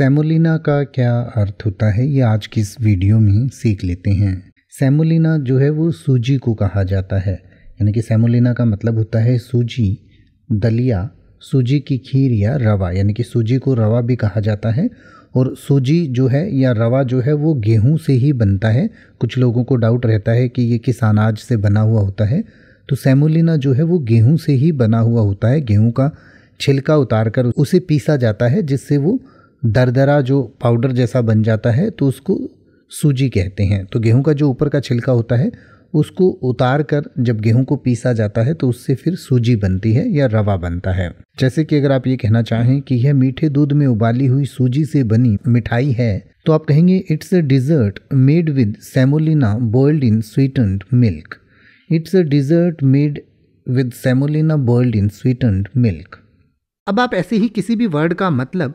semolina का क्या अर्थ होता है ये आज की इस वीडियो में सीख लेते हैं सेमोलिना जो है वो सूजी को कहा जाता है यानी कि सेमोलिना का मतलब होता है सूजी दलिया सूजी की खीर या रवा यानी कि सूजी को रवा भी कहा जाता है और सूजी जो है या रवा जो है वो गेहूं से ही बनता है कुछ लोगों को डाउट रहता है कि ये किस अनाज से बना हुआ होता है तो सेमोलिना जो है वो गेहूं से ही बना हुआ होता है गेहूं का छिलका उतार कर उसे पीसा जाता है जिससे वो दरदरा जो पाउडर जैसा बन जाता है तो उसको सूजी कहते हैं तो गेहूं का जो ऊपर का छिलका होता है उसको उतार कर जब गेहूं को पीसा जाता है तो उससे फिर सूजी बनती है या रवा बनता है जैसे कि अगर आप ये कहना चाहें कि यह मीठे दूध में उबाली हुई सूजी से बनी मिठाई है तो आप कहेंगे it's a dessert made with semolina boiled in sweetened milk it's a dessert made with semolina boiled in sweetened milk अब आप ऐसे ही किसी भी वर्ड का मतलब